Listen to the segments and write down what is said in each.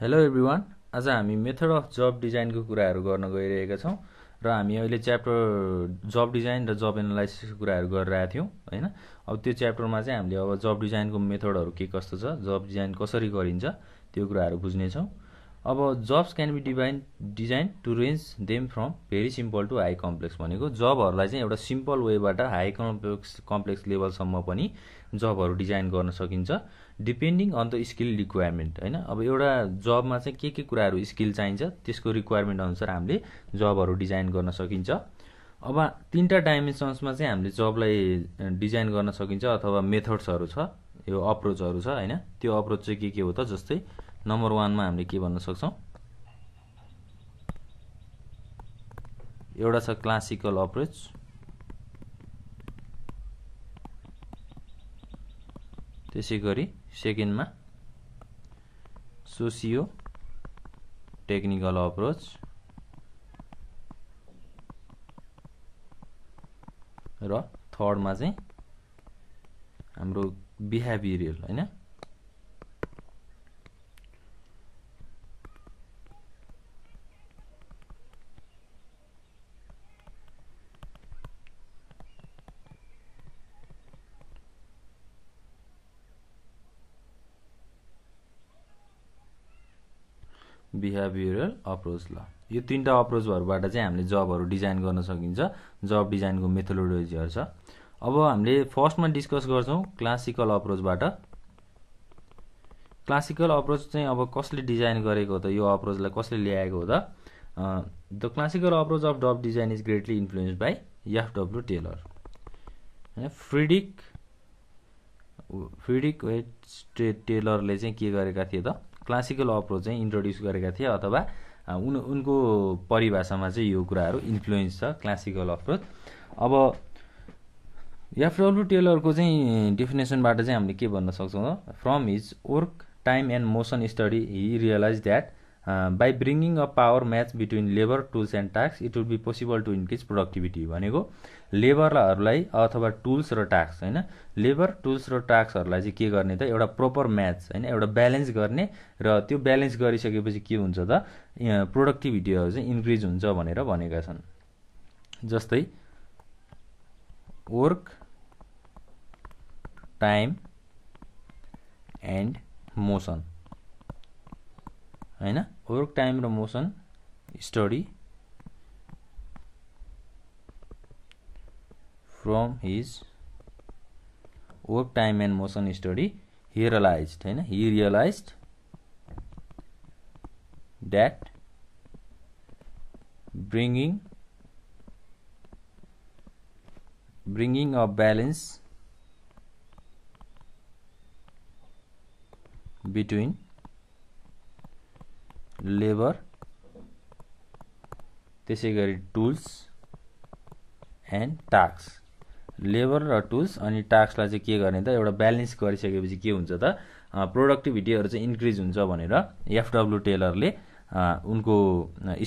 hello everyone आज हामी method of जब डिजाइनको कुराहरू गर्न गइरहेका छौँ र हामी अहिले च्याप्टर जब डिजाइन र जब एनालाइसिसको कुराहरू गरिरहेका थियौँ होइन अब त्यो च्याप्टरमा चाहिँ हामीले अब जब डिजाइनको मेथडहरू के कस्तो छ जब डिजाइन कसरी गरिन्छ त्यो कुराहरू बुझ्नेछौँ अब jobs can be divine design to range them from very simple to high complex भनेको जबहरूलाई चाहिँ एउटा सिम्पल वेबाट हाई कम्प्लेक्स कम्प्लेक्स लेभलसम्म पनि जबहरू डिजाइन गर्न सकिन्छ depending on the skill requirement होइन अब एउटा जबमा चाहिँ के के कुराहरू स्किल चाहिन्छ त्यसको रिक्वायरमेन्ट अनुसार हामीले जबहरू डिजाइन गर्न सकिन्छ अब तिनवटा डाइमेन्सन्समा चाहिँ हामीले जबलाई डिजाइन गर्न सकिन्छ अथवा मेथड्सहरू छ यो अप्रोचहरू छ होइन त्यो अप्रोच चाहिँ के के हो त जस्तै नम्बर वानमा हामीले के भन्न सक्छौँ एउटा छ क्लासिकल अप्रोच त्यसै गरी सेकेन्डमा सोसियो टेक्निकल अप्रोच र थर्डमा चाहिँ हाम्रो बिहेभियरल होइन बिहेभियरल अप्रोच ल यो तिनवटा अप्रोचहरूबाट चाहिँ हामीले जबहरू डिजाइन गर्न सकिन्छ जब डिजाइनको मेथोलोलोजीहरू छ अब हामीले फर्स्टमा डिस्कस गर्छौँ क्लासिकल अप्रोचबाट क्लासिकल अप्रोच चाहिँ अब कसले डिजाइन गरेको त यो अप्रोचलाई कसले ल्याएको हो त the classical approach of job design is greatly influence by W Taylor होइन फ्रिडिक फ्रिडिक वेट टेलरले चाहिँ के गरेका थिए त क्लासिकल अप्रोच चाहिँ इन्ट्रोड्युस गरेका थिए अथवा उन उनको परिभाषामा चाहिँ यो कुराहरू इन्फ्लुएन्स छ क्लासिकल अप्रोच अब एफडब्लु टेलरको चाहिँ डेफिनेसनबाट चाहिँ हामीले के भन्न सक्छौँ from his work time and motion study he realise that by bringing a power match between labour tools and task it would be possible to increase productivity भनेको लेबरहरूलाई अथवा टुल्स र टास्क होइन लेबर टुल्स र टास्कहरूलाई चाहिँ के गर्ने त एउटा प्रोपर म्याच होइन एउटा ब्यालेन्स गर्ने र त्यो ब्यालेन्स गरिसकेपछि के हुन्छ त प्रोडक्टिभिटीहरू चाहिँ इन्क्रिज हुन्छ भनेर भनेका छन् जस्तै वर्क टाइम एन्ड मोसन होइन वर्क टाइम र motion study from his work time and motion study he realise होइन he realise that bringing bringing a balance between labour त्यसै गरी टुल्स एन्ड टास्क लेबर र टुल्स अनि टास्कलाई चाहिँ के गर्ने त एउटा ब्यालेन्स गरिसकेपछि के हुन्छ त प्रोडक्टिभिटीहरू चाहिँ इन्क्रिज हुन्छ भनेर एफडब्लु टेलरले उनको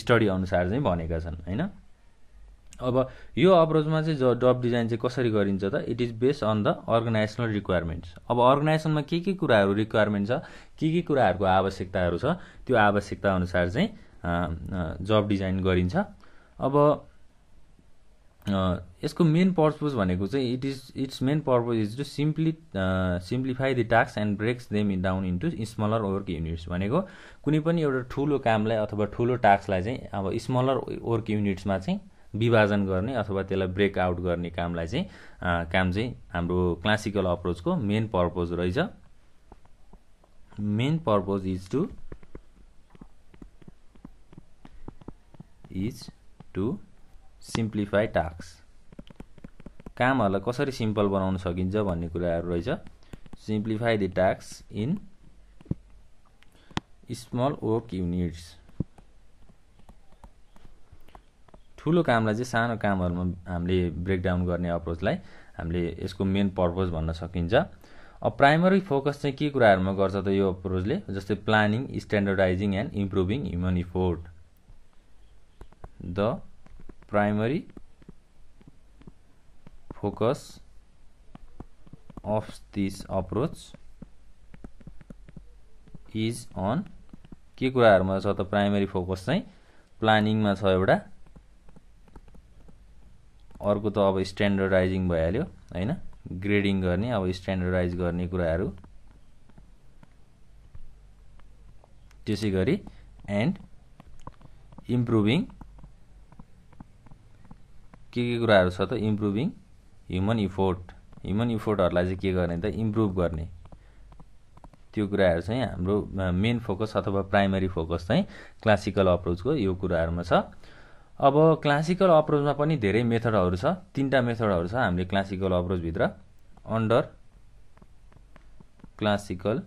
स्टडी अनुसार चाहिँ भनेका छन् होइन अब यो अप्रोचमा चाहिँ डब डिजाइन चाहिँ कसरी गरिन्छ त it is based on the organisational requirements अब अर्गनाइजेसनमा के के कुराहरू रिक्वायरमेन्ट छ के के कुराहरूको आवश्यकताहरू छ त्यो आवश्यकता अनुसार चाहिँ जब डिजाइन गरिन्छ अब यसको मेन पर्पोज भनेको चाहिँ it is its main purpose is to simply simplify the task and breaks them in down into smaller work units भनेको कुनै पनि एउटा ठुलो कामलाई अथवा ठुलो टास्कलाई चाहिँ अब स्मलर वर्क युनिट्समा चाहिँ विभाजन गर्ने अथवा त्यसलाई ब्रेक आउट गर्ने कामलाई चाहिँ काम चाहिँ हाम्रो क्लासिकल अप्रोचको मेन पर्पोज रहेछ main purpose is to is to simplify task कामहरूलाई कसरी सिम्पल बनाउन सकिन्छ भन्ने कुराहरू रहेछ simplify the task in small work units ठुलो कामलाई चाहिँ सानो कामहरूमा हामीले ब्रेकडाउन गर्ने अप्रोचलाई हामीले यसको मेन पर्पज भन्न सकिन्छ अब प्राइमरी फोकस चाहिँ के कुराहरूमा गर्छ त यो अप्रोचले जस्तै planning standardising and improving human effort the primary focus of this approach is on के कुराहरूमा छ त प्राइमरी फोकस चाहिँ प्लानिङमा छ एउटा अर्को त अब स्ट्यान्डर्डाइजिङ भइहाल्यो होइन ग्रेडिङ गर्ने अब स्ट्यान्डर्डाइज गर्ने कुराहरू त्यसै गरी एन्ड इम्प्रुभिङ के के कुराहरू छ त इम्प्रुभिङ ह्युमन इफोर्ट ह्युमन इफोर्टहरूलाई चाहिँ के गर्ने त इम्प्रुभ गर्ने त्यो कुराहरू चाहिँ हाम्रो मेन फोकस अथवा प्राइमरी फोकस चाहिँ क्लासिकल अप्रोचको यो कुराहरूमा छ अब क्लासिकल अप्रोचमा पनि धेरै मेथडहरू छ तिनवटा मेथडहरू छ हामीले क्लासिकल अप्रोचभित्र अन्डर क्लासिकल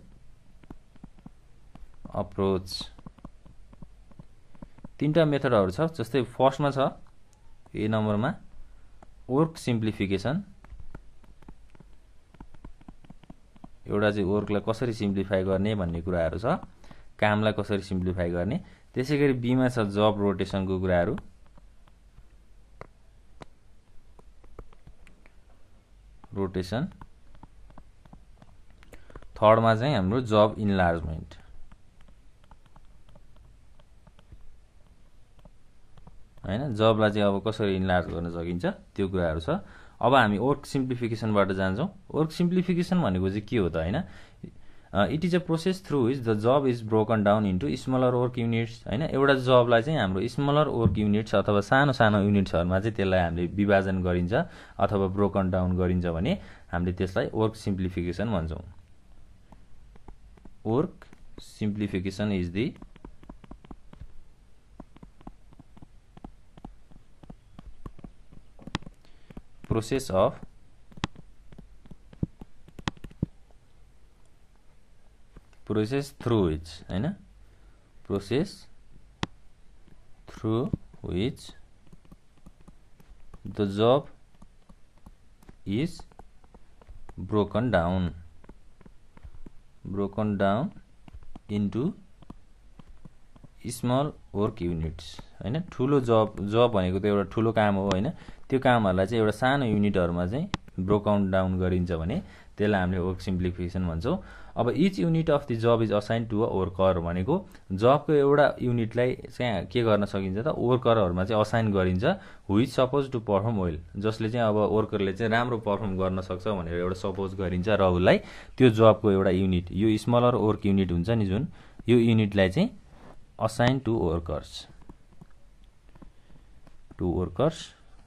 अप्रोच तिनवटा मेथडहरू छ जस्तै फर्स्टमा छ ए नम्बरमा वर्क सिम्प्लिफिकेसन एउटा चाहिँ वर्कलाई कसरी सिम्प्लिफाई गर्ने भन्ने कुराहरू छ कामलाई कसरी सिम्प्लिफाई गर्ने त्यसै गरी बिमा छ जब रोटेसनको कुराहरू रोटेसन थर्डमा चाहिँ हाम्रो जब इन्लार्जमेन्ट होइन जबलाई चाहिँ अब कसरी इन्लार्ज गर्न सकिन्छ त्यो कुराहरू छ अब हामी वर्क सिम्प्लिफिकेसनबाट जान्छौँ वर्क सिम्प्लिफिकेसन भनेको चाहिँ के हो त होइन it is a process through is the job is broken down into smaller work units होइन एउटा जबलाई चाहिँ हाम्रो स्मलर वर्क युनिट्स अथवा सानो सानो युनिट्सहरूमा चाहिँ त्यसलाई हामीले विभाजन गरिन्छ अथवा ब्रोकन डाउन गरिन्छ भने हामीले त्यसलाई वर्क सिम्प्लिफिकेसन भन्छौँ work simplification is the process of process through which होइन process through which the job is broken down broken down into small work units होइन ठुलो जब जब भनेको त एउटा ठुलो काम हो होइन त्यो कामहरूलाई चाहिँ एउटा सानो युनिटहरूमा चाहिँ ब्रोकन डाउन गरिन्छ भने त्यसलाई हामीले वर्क सिम्प्लिफिकेसन भन्छौँ अब each unit of the job is assign to a worker भनेको जबको एउटा युनिटलाई चाहिँ के गर्न सकिन्छ त वर्करहरूमा चाहिँ असाइन गरिन्छ who suppose to perform well जसले चाहिँ अब वर्करले चाहिँ राम्रो पर्फर्म गर्न सक्छ भनेर एउटा सपोज गरिन्छ र उसलाई त्यो जबको एउटा युनिट यो स्मलर वर्क युनिट हुन्छ नि जुन यो युनिटलाई चाहिँ assign to workers to workers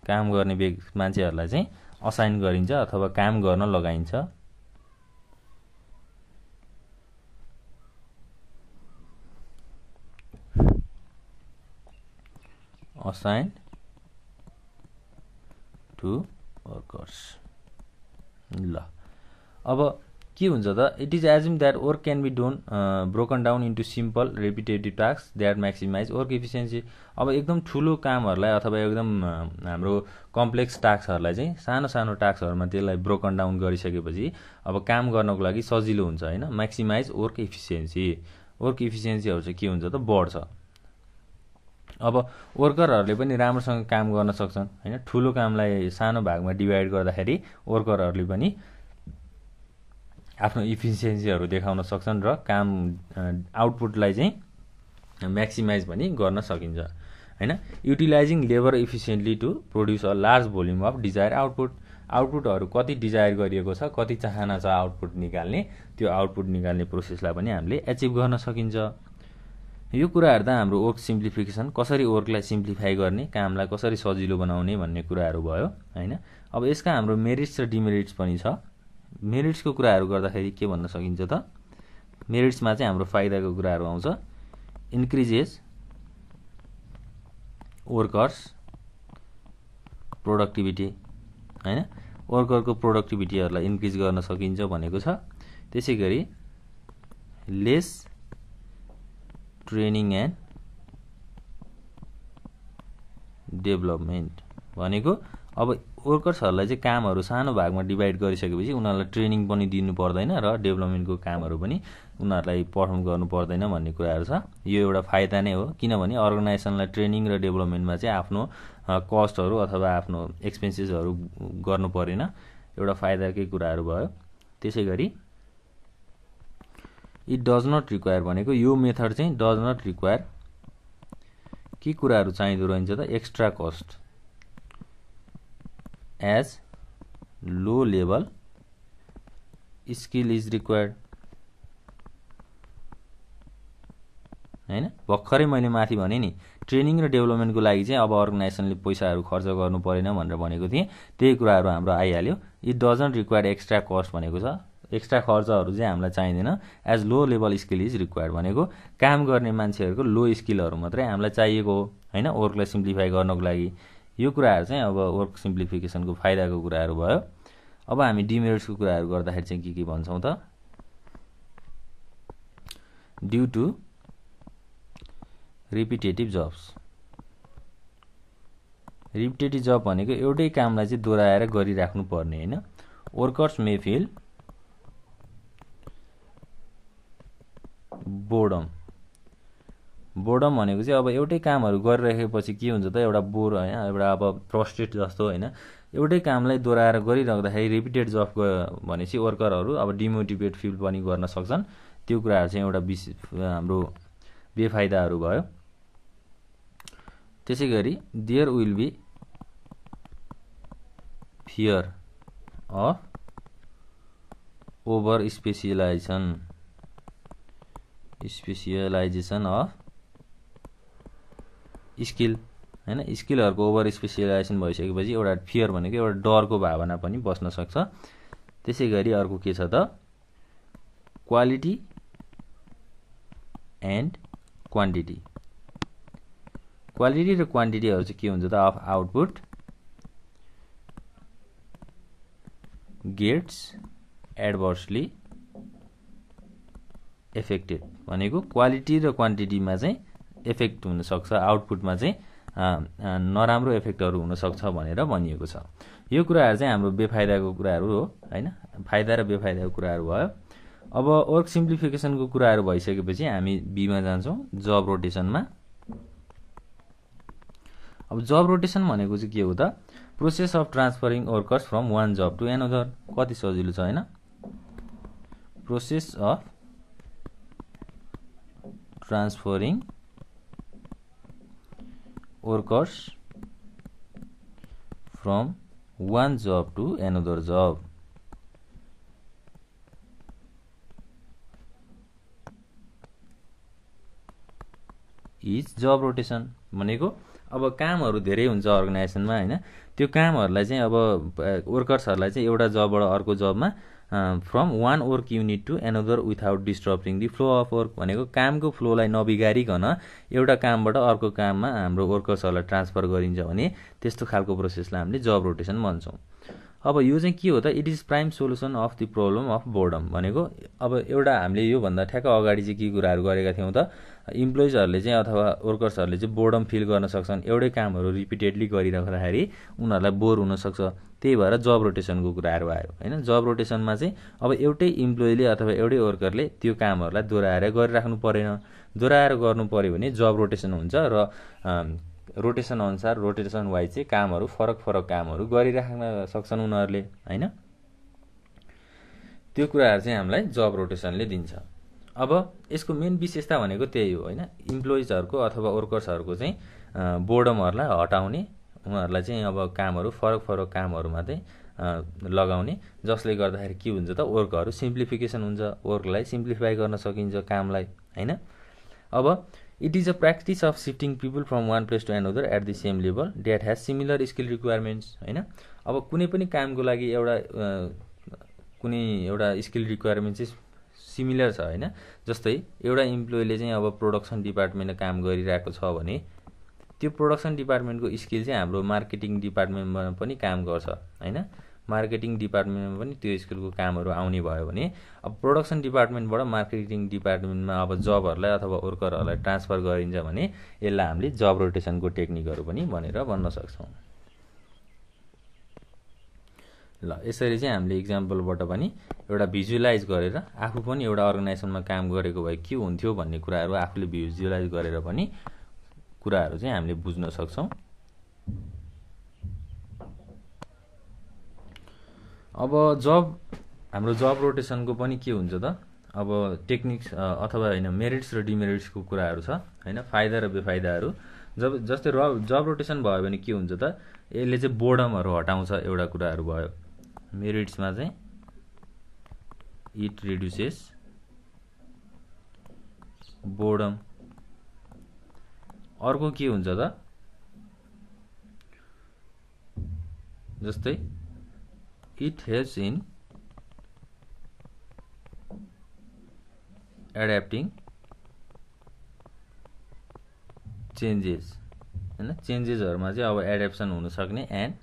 काम गर्ने मान्छेहरूलाई चाहिँ असाइन गरिन्छ अथवा काम गर्न लगाइन्छ असाइन टु वर्कर्स ल अब के हुन्छ त it is aim that work can be done broken down into simple repetitive task that maximise work efficiency अब एकदम ठुलो कामहरूलाई अथवा एकदम हाम्रो कम्प्लेक्स टास्कहरूलाई चाहिँ सानो सानो टास्कहरूमा त्यसलाई ब्रोकन डाउन गरिसकेपछि अब काम गर्नको लागि सजिलो हुन्छ होइन म्याक्सिमाइज वर्क इफिसियन्सी वर्क इफिसियन्सीहरू चाहिँ के हुन्छ त बढ्छ अब वर्करहरूले पनि राम्रोसँग काम गर्न सक्छन् होइन ठुलो कामलाई सानो भागमा डिभाइड गर्दाखेरि वर्करहरूले पनि आफ्नो इफिसियन्सीहरू देखाउन सक्छन् र काम आउटपुटलाई चाहिँ म्याक्सिमाइज पनि गर्न सकिन्छ होइन utilising labour efficiently to produce a large volume of desire output आउटपुटहरू कति डिजायर गरिएको छ कति चाहना छ आउटपुट निकाल्ने त्यो आउटपुट निकाल्ने प्रोसेसलाई पनि हामीले एचिभ गर्न सकिन्छ यो कुराहरू त हाम्रो वर्क सिम्प्लिफिकेसन कसरी वर्कलाई सिम्प्लिफाई गर्ने कामलाई कसरी सजिलो बनाउने भन्ने कुराहरू भयो होइन अब यसका हाम्रो मेरिट्स र डिमेरिट्स पनि छ मेरिट्सको कुराहरू गर्दाखेरि के भन्न सकिन्छ त मेरिट्समा चाहिँ हाम्रो फाइदाको कुराहरू आउँछ इन्क्रिजेस वर्कर्स प्रोडक्टिभिटी होइन वर्करको प्रोडक्टिभिटीहरूलाई इन्क्रिज गर्न सकिन्छ भनेको छ त्यसै गरी लेस ट्रेनिङ एन्ड डेभलपमेन्ट भनेको अब वर्कर्सहरूलाई चाहिँ कामहरू सानो भागमा डिभाइड गरिसकेपछि उनीहरूलाई ट्रेनिङ पनि दिनु पर्दैन र डेभलपमेन्टको कामहरू पनि उनीहरूलाई पर्फर्म गर्नु पर्दैन भन्ने कुराहरू छ यो एउटा फाइदा नै हो किनभने अर्गनाइजेसनलाई ट्रेनिङ र डेभलपमेन्टमा चाहिँ आफ्नो कस्टहरू अथवा आफ्नो एक्सपेन्सेसहरू गर्नु परेन एउटा फाइदाकै कुराहरू भयो त्यसै गरी इट डज नट रिक्वायर भनेको यो मेथड चाहिँ डज नट रिक्वायर के कुराहरू चाहिँदो रहन्छ त extra cost as low level skill is required होइन भर्खरै मैले माथि भने नि ट्रेनिङ र डेभलपमेन्टको लागि चाहिँ अब अर्गनाइजेसनले पैसाहरू खर्च गर्नु परेन भनेर भनेको थिएँ त्यही कुराहरू हाम्रो आइहाल्यो it doesn't require extra cost भनेको छ एक्स्ट्रा खर्चहरू चाहिँ हामीलाई चाहिँदैन as low level skill is required भनेको काम गर्ने मान्छेहरूको लो स्किलहरू मात्रै हामीलाई चाहिएको हो होइन वर्कलाई सिम्प्लिफाई गर्नको लागि यो कुराहरू चाहिँ अब वर्क सिम्प्लिफिकेसनको फाइदाको कुराहरू भयो अब हामी डिमेरिट्सको कुराहरू गर्दाखेरि चाहिँ के के भन्छौँ त due to repetitive jobs repetitive job भनेको एउटै कामलाई चाहिँ दोहोऱ्याएर गरिराख्नु पर्ने होइन workers may feel boredom boredom भनेको चाहिँ अब एउटै कामहरू गरिराखेपछि के हुन्छ त एउटा बोर होइन एउटा अब प्रस्टेट जस्तो होइन एउटै कामलाई दोहोऱ्याएर गरिराख्दाखेरि रिपिटेड जब गयो भनेपछि वर्करहरू अब डिमोटिभेट फिल पनि गर्न सक्छन् त्यो कुराहरू चाहिँ एउटा बिस हाम्रो बेफाइदाहरू भयो त्यसै गरी there will be fear of over specialisation specialisation of skill होइन स्किलहरूको ओभर स्पेसियलाइजेसन भइसकेपछि एउटा फियर भनेको एउटा डरको भावना पनि बस्न सक्छ त्यसै गरी अर्को के छ त क्वालिटी एन्ड क्वान्टिटी क्वालिटी र क्वान्टिटीहरू चाहिँ के हुन्छ त of output gets adversely affected भनेको क्वालिटी र क्वान्टिटीमा चाहिँ एफेक्ट हुनसक्छ आउटपुटमा चाहिँ नराम्रो एफेक्टहरू हुनसक्छ भनेर भनिएको छ यो कुराहरू चाहिँ हाम्रो बेफाइदाको कुराहरू हो होइन फाइदा र बेफाइदाको कुराहरू भयो अब वर्क सिम्प्लिफिकेसनको कुराहरू भइसकेपछि हामी बीमा जान्छौँ जब रोटेसनमा अब जब रोटेसन भनेको चाहिँ के हो त process of transferring workers from one job to another कति सजिलो छ होइन process of transferring workers from one job to another job is job rotation भनेको अब कामहरू धेरै हुन्छ अर्गनाइजेसनमा होइन त्यो कामहरूलाई चाहिँ अब वर्कर्सहरूलाई चाहिँ एउटा जबबाट अर्को जबमा from one work unit to another without disturbing the flow of work भनेको कामको फ्लोलाई नबिगारिकन एउटा कामबाट अर्को काममा हाम्रो वर्कर्सहरूलाई ट्रान्सफर गरिन्छ भने त्यस्तो खालको प्रोसेसलाई हामीले जब रोटेसन भन्छौँ अब यो चाहिँ के हो त it is prime solution of the problem of boredom भनेको अब एउटा हामीले योभन्दा ठ्याक्क अगाडि चाहिँ के कुराहरू गरेका थियौँ त इम्प्लोइजहरूले चाहिँ अथवा वर्कर्सहरूले चाहिँ बोर्डम फिल गर्न सक्छन् एउटै कामहरू रिपिटेडली गरिराख्दाखेरि उनीहरूलाई बोर हुनसक्छ त्यही भएर जब रोटेसनको कुराहरू आयो होइन जब रोटेसनमा चाहिँ अब एउटै इम्प्लोइले अथवा एउटै वर्करले त्यो कामहरूलाई दोहोऱ्याएर गरिराख्नु परेन दोहोऱ्याएर गर्नु पऱ्यो भने जब रोटेसन हुन्छ र रोटेसन अनुसार रोटेसन वाइज चाहिँ कामहरू फरक फरक कामहरू गरिराख्न सक्छन् उनीहरूले होइन त्यो कुराहरू चाहिँ हामीलाई जब रोटेसनले दिन्छ अब यसको मेन विशेषता भनेको त्यही हो होइन इम्प्लोइजहरूको अथवा वर्कर्सहरूको चाहिँ बोर्डमहरूलाई हटाउने उहाँहरूलाई चाहिँ अब कामहरू फरक फरक कामहरूमा चाहिँ लगाउने जसले गर्दाखेरि के हुन्छ त वर्कहरू सिम्प्लिफिकेसन हुन्छ वर्कलाई सिम्प्लिफाई गर्न सकिन्छ कामलाई होइन अब it is a practice of shifting people from one place to another at the same level that has similar skill requirements होइन अब कुनै पनि कामको लागि एउटा कुनै एउटा स्किल रिक्वायरमेन्ट चाहिँ सिमिलर छ होइन जस्तै एउटा इम्प्लोइले चाहिँ अब प्रोडक्सन डिपार्टमेन्टमा काम गरिरहेको छ भने त्यो प्रोडक्सन डिपार्टमेन्टको स्किल चाहिँ हाम्रो मार्केटिङ डिपार्टमेन्टमा पनि काम गर्छ होइन मार्केटिङ डिपार्टमेन्टमा पनि त्यो स्किलको कामहरू आउने भयो भने अब प्रोडक्सन डिपार्टमेन्टबाट मार्केटिङ डिपार्टमेन्टमा अब जबहरूलाई अथवा वर्करहरूलाई ट्रान्सफर गरिन्छ भने यसलाई हामीले जब रोटेसनको टेक्निकहरू पनि भनेर भन्न सक्छौँ ल यसरी चाहिँ हामीले इक्जाम्पलबाट पनि एउटा भिजुलाइज गरेर आफू पनि एउटा अर्गनाइजेसनमा काम गरेको भए के हुन्थ्यो भन्ने कुराहरू आफूले भिजुलाइज गरेर पनि कुराहरू चाहिँ हामीले बुझ्न सक्छौँ अब जब हाम्रो जब रोटेसनको पनि के हुन्छ त अब टेक्निक्स अथवा होइन मेरिट्स र डिमेरिट्सको कुराहरू छ होइन फाइदा र बेफाइदाहरू जब जस्तै र जब रोटेसन भयो भने के हुन्छ त यसले चाहिँ बोर्डमहरू हटाउँछ एउटा कुराहरू भयो मेरिट्समा चाहिँ इट रिड्युसेस बोर्डम अर्को के हुन्छ त जस्तै it helps in adapting changes होइन चेन्जेसहरूमा चाहिँ अब एडेप्सन हुनसक्ने एन्ड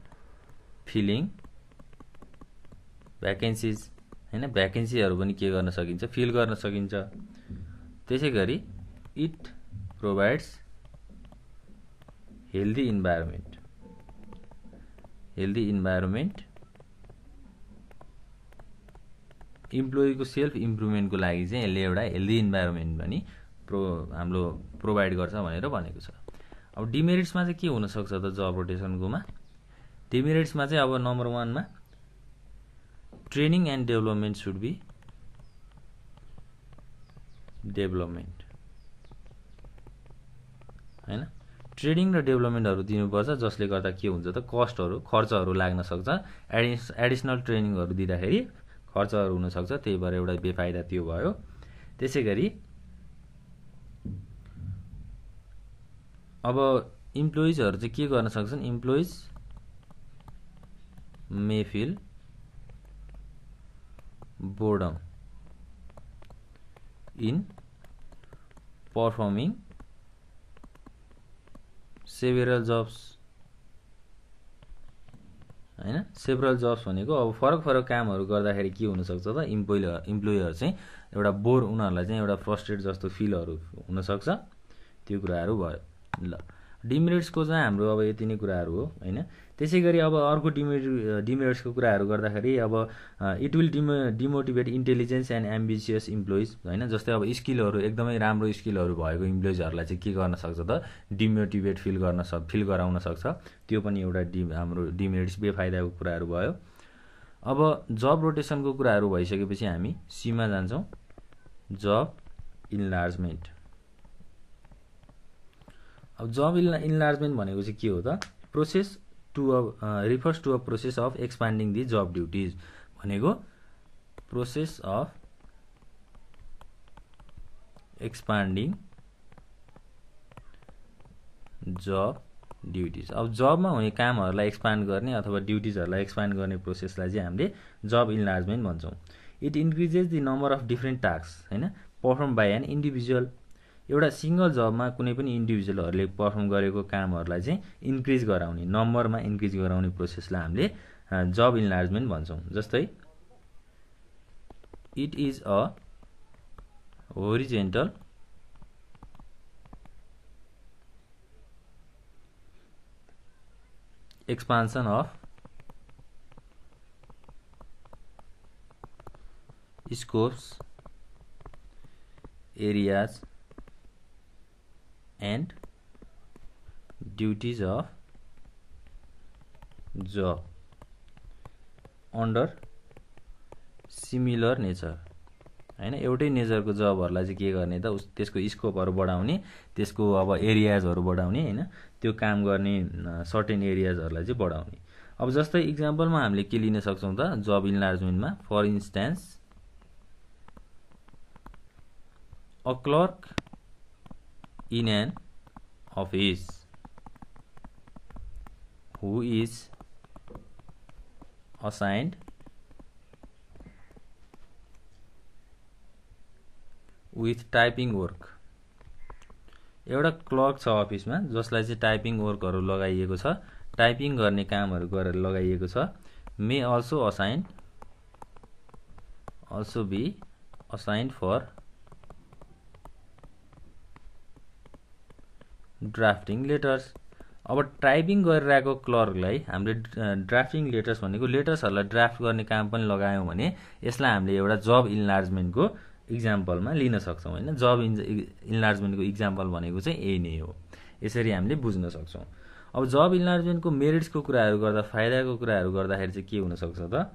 फिलिङ भ्याकेन्सिज होइन भ्याकेन्सीहरू पनि के गर्न सकिन्छ फिल गर्न सकिन्छ त्यसै गरी it provides healthy environment healthy environment इम्प्लोइको सेल्फ इम्प्रुभमेन्टको लागि चाहिँ यसले एउटा हेल्दी इन्भाइरोमेन्ट पनि प्रो हाम्रो प्रोभाइड गर्छ भनेर भनेको छ अब डिमेरिट्समा चाहिँ के हुनसक्छ त जब रोटेसनकोमा डिमेरिट्समा चाहिँ अब नम्बर वानमा training and development should be development होइन ट्रेनिङ र डेभलपमेन्टहरू दिनुपर्छ जसले गर्दा के हुन्छ त कस्टहरू खर्चहरू लाग्न सक्छ एडिस एडिसनल ट्रेनिङहरू दिँदाखेरि खर्चहरू हुनसक्छ त्यही भएर एउटा बेफाइदा त्यो भयो त्यसै गरी अब इम्प्लोइजहरू चाहिँ के गर्न सक्छन् employees may feel feel boredom in performing several jobs होइन सेभरल जब्स भनेको अब फरक फरक कामहरू गर्दाखेरि के हुनसक्छ त इम्प्लोइ इम्प्लोइहरू चाहिँ एउटा बोर उनीहरूलाई चाहिँ एउटा फ्रस्ट्रेट जस्तो फिलहरू हुनसक्छ त्यो कुराहरू भयो ल डिमेरिट्सको चाहिँ हाम्रो अब यति नै कुराहरू हो होइन त्यसै गरी अब अर्को डिमेरि डिमेरिट्सको कुराहरू गर्दाखेरि अब it will demo demotivate intelligence and ambitious employees होइन जस्तै अब स्किलहरू एकदमै राम्रो स्किलहरू भएको इम्प्लोइजहरूलाई चाहिँ के गर्न सक्छ त डिमोटिभेट फिल गर्न सक् फिल गराउन सक्छ त्यो पनि एउटा डि हाम्रो डिमेरिट्स बेफाइदाको कुराहरू भयो अब जब रोटेसनको कुराहरू भइसकेपछि हामी सीमा जान्छौँ जब इन्लार्जमेन्ट अब जब इन्ला इन्लार्जमेन्ट भनेको चाहिँ के हो त process to a refers to a process of expanding the job duties भनेको process of expanding job duties अब जबमा हुने कामहरूलाई एक्सपान्ड गर्ने अथवा ड्युटिजहरूलाई एक्सपान्ड गर्ने प्रोसेसलाई चाहिँ हामीले जब इन्लार्जमेन्ट भन्छौँ it increases the number of different task होइन पर्फर्म बाई एन इन्डिभिजुअल एउटा सिङ्गल जबमा कुनै पनि इन्डिभिजुअलहरूले पर्फर्म गरेको कामहरूलाई चाहिँ इन्क्रिज गराउने नम्बरमा इन्क्रिज गराउने प्रोसेसलाई हामीले जब इन्लार्जमेन्ट भन्छौँ जस्तै it is a horizontal expansion of scopes areas and duties of job under similar nature होइन एउटै नेचरको जबहरूलाई चाहिँ के गर्ने त उस त्यसको स्कोपहरू बढाउने त्यसको अब एरियाजहरू बढाउने होइन त्यो काम गर्ने सर्टेन एरियाजहरूलाई चाहिँ बढाउने अब जस्तै इक्जाम्पलमा हामीले के लिन सक्छौँ त जब इन्लार्जमेन्टमा for instance a clerk in an office who is assigned with typing work एउटा क्लर्क छ अफिसमा जसलाई चाहिँ टाइपिङ वर्कहरू लगाइएको छ टाइपिङ गर्ने कामहरू गरेर लगाइएको छ may also assign also be assign for drafting letters अब टाइपिङ गरिरहेको क्लर्कलाई हामीले ड्राफ्टिङ लेटर्स भनेको लेटर्सहरूलाई ड्राफ्ट गर्ने काम पनि लगायौँ भने यसलाई हामीले एउटा जब इन्लार्जमेन्टको इक्जाम्पलमा लिन सक्छौँ होइन जब इन्लार्जमेन्टको इक्जाम्पल भनेको चाहिँ यही नै हो यसरी हामीले बुझ्न सक्छौँ अब जब इन्लार्जमेन्टको मेरिट्सको कुराहरू गर्दा फाइदाको कुराहरू गर्दाखेरि चाहिँ के हुनसक्छ त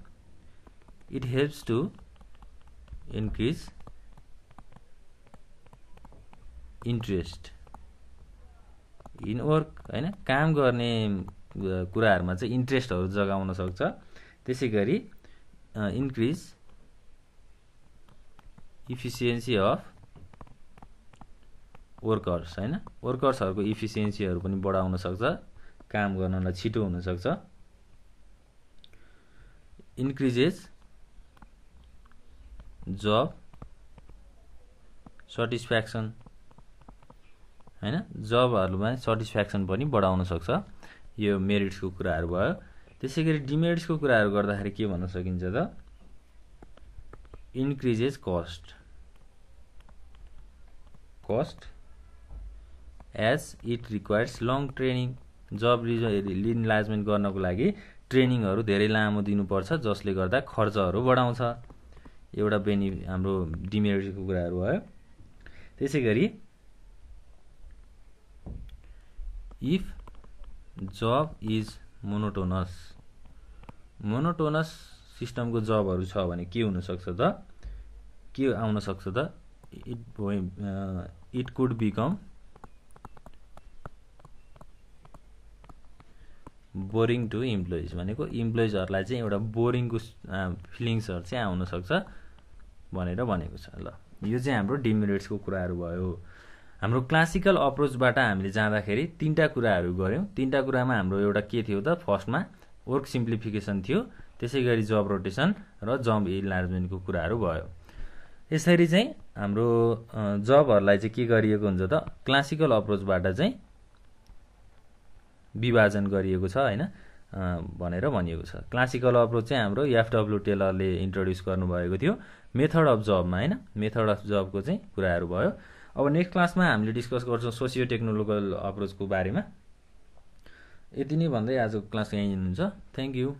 it helps to increase interest in work होइन काम गर्ने कुराहरूमा चाहिँ इन्ट्रेस्टहरू जगाउन सक्छ त्यसै गरी इन्क्रिज इफिसियन्सी अफ वर्कर्स होइन वर्कर्सहरूको इफिसियन्सीहरू पनि बढाउन सक्छ काम गर्नलाई छिटो हुनसक्छ इन्क्रिजेस जब सेटिस्फ्याक्सन होइन जबहरूमा सेटिसफ्याक्सन पनि बढाउन सक्छ यो मेरिट्सको कुराहरू भयो त्यसै गरी डिमेरिट्सको कुराहरू गर्दाखेरि के भन्न सकिन्छ त increases cost cost as it requires long training job रिज इन्लाजमेन्ट गर्नको लागि ट्रेनिङहरू धेरै लामो दिनुपर्छ जसले गर्दा खर्चहरू बढाउँछ एउटा बेनि हाम्रो डिमेरिट्सको कुराहरू भयो त्यसै गरी if job is monotonous monotonous सिस्टमको जबहरू छ भने के हुनसक्छ त के आउनसक्छ त it it could become boring to employees भनेको इम्प्लोइजहरूलाई चाहिँ एउटा बोरिङको फिलिङ्सहरू uh, चाहिँ आउनसक्छ भनेर भनेको छ ल यो चाहिँ हाम्रो डिमेरिट्सको कुराहरू भयो हाम्रो क्लासिकल अप्रोचबाट हामीले जाँदाखेरि तिनवटा कुराहरू गऱ्यौँ तिनवटा कुरामा हाम्रो एउटा के थियो त फर्स्टमा वर्क सिम्प्लिफिकेसन थियो त्यसै गरी जब रोटेसन र जब इन्लार्जमेन्टको कुराहरू भयो यसरी चाहिँ हाम्रो जबहरूलाई चाहिँ के गरिएको हुन्छ त क्लासिकल अप्रोचबाट चाहिँ विभाजन गरिएको छ होइन भनेर भनिएको छ क्लासिकल अप्रोच चाहिँ हाम्रो एफडब्लु टेलरले इन्ट्रोड्युस गर्नुभएको थियो मेथड अफ जबमा होइन मेथड अफ जबको चाहिँ कुराहरू भयो अब नेक्स्ट क्लासमा हामीले डिस्कस गर्छौँ सोसियो टेक्नोलोजिकल अप्रोचको बारेमा यति नै भन्दै आजको क्लास यहीँ हुन्छ थ्याङ्क यू